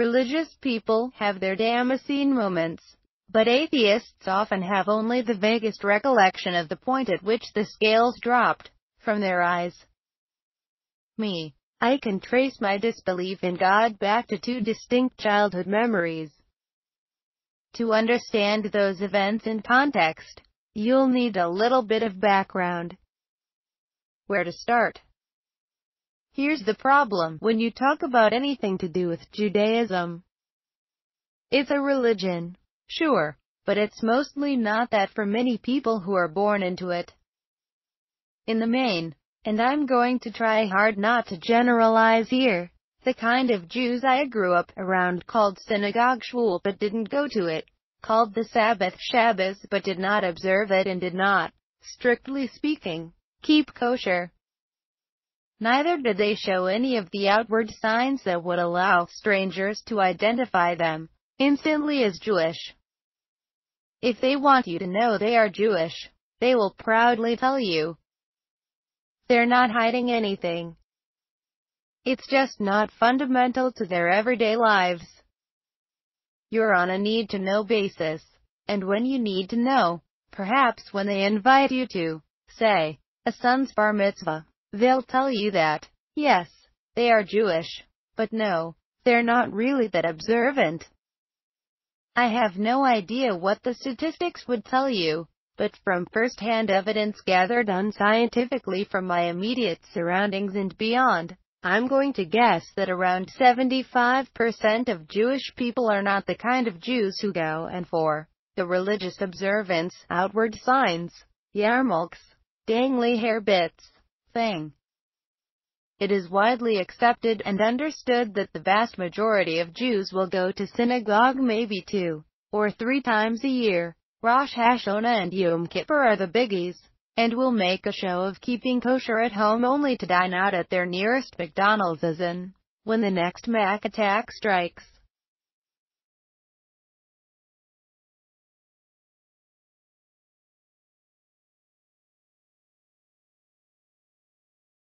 Religious people have their Damascene moments, but atheists often have only the vaguest recollection of the point at which the scales dropped from their eyes. Me. I can trace my disbelief in God back to two distinct childhood memories. To understand those events in context, you'll need a little bit of background. Where to start? Here's the problem when you talk about anything to do with Judaism. It's a religion. Sure, but it's mostly not that for many people who are born into it. In the main, and I'm going to try hard not to generalize here, the kind of Jews I grew up around called synagogue shul but didn't go to it, called the Sabbath Shabbos but did not observe it and did not, strictly speaking, keep kosher. Neither did they show any of the outward signs that would allow strangers to identify them instantly as Jewish. If they want you to know they are Jewish, they will proudly tell you. They're not hiding anything. It's just not fundamental to their everyday lives. You're on a need-to-know basis, and when you need to know, perhaps when they invite you to, say, a son's bar mitzvah, They'll tell you that, yes, they are Jewish, but no, they're not really that observant. I have no idea what the statistics would tell you, but from first-hand evidence gathered unscientifically from my immediate surroundings and beyond, I'm going to guess that around 75% of Jewish people are not the kind of Jews who go and for the religious observance, outward signs, yarmulkes, dangly hair bits, thing. It is widely accepted and understood that the vast majority of Jews will go to synagogue maybe two or three times a year. Rosh Hashanah and Yom Kippur are the biggies, and will make a show of keeping kosher at home only to dine out at their nearest McDonald's as in when the next Mac attack strikes.